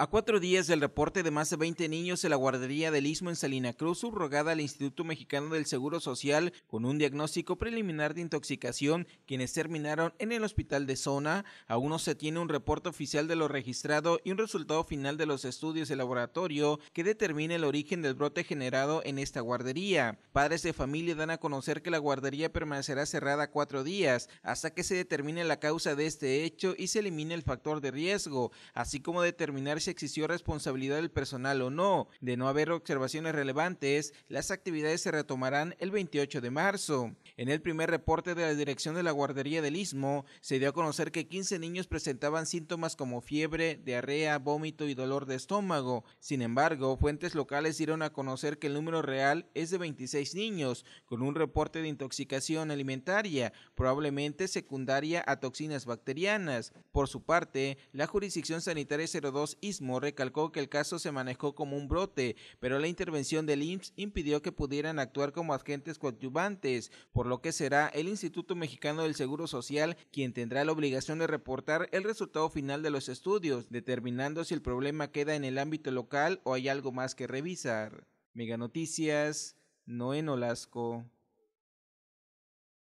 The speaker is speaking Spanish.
A cuatro días del reporte de más de 20 niños en la guardería del Istmo en Salina Cruz, subrogada al Instituto Mexicano del Seguro Social con un diagnóstico preliminar de intoxicación, quienes terminaron en el hospital de zona, aún no se tiene un reporte oficial de lo registrado y un resultado final de los estudios de laboratorio que determine el origen del brote generado en esta guardería. Padres de familia dan a conocer que la guardería permanecerá cerrada cuatro días hasta que se determine la causa de este hecho y se elimine el factor de riesgo, así como determinar si existió responsabilidad del personal o no. De no haber observaciones relevantes, las actividades se retomarán el 28 de marzo. En el primer reporte de la dirección de la guardería del Istmo, se dio a conocer que 15 niños presentaban síntomas como fiebre, diarrea, vómito y dolor de estómago. Sin embargo, fuentes locales dieron a conocer que el número real es de 26 niños, con un reporte de intoxicación alimentaria, probablemente secundaria a toxinas bacterianas. Por su parte, la jurisdicción sanitaria 02 hizo recalcó que el caso se manejó como un brote, pero la intervención del IMSS impidió que pudieran actuar como agentes coadyuvantes, por lo que será el Instituto Mexicano del Seguro Social quien tendrá la obligación de reportar el resultado final de los estudios, determinando si el problema queda en el ámbito local o hay algo más que revisar. Mega Noticias, Noé Nolasco.